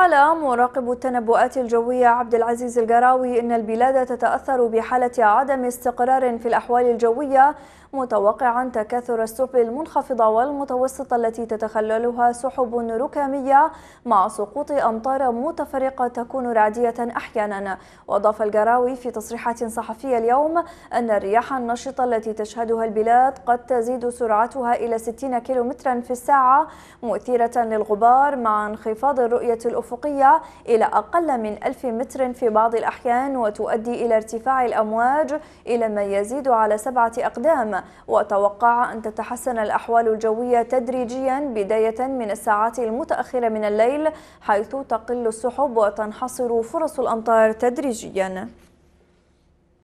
قال مراقب التنبؤات الجوية عبد العزيز الجراوي إن البلاد تتأثر بحالة عدم استقرار في الأحوال الجوية متوقعا تكاثر السحب المنخفضة والمتوسطة التي تتخللها سحب ركامية مع سقوط أمطار متفرقة تكون رعدية أحيانا وأضاف الجراوي في تصريحات صحفية اليوم أن الرياح النشطة التي تشهدها البلاد قد تزيد سرعتها إلى 60 كيلومترا في الساعة مثيرة للغبار مع انخفاض الرؤية الأفقية الأفقية إلى أقل من 1000 متر في بعض الأحيان وتؤدي إلى ارتفاع الأمواج إلى ما يزيد على سبعة أقدام وتوقع أن تتحسن الأحوال الجوية تدريجيا بداية من الساعات المتأخرة من الليل حيث تقل السحب وتنحصر فرص الأمطار تدريجيا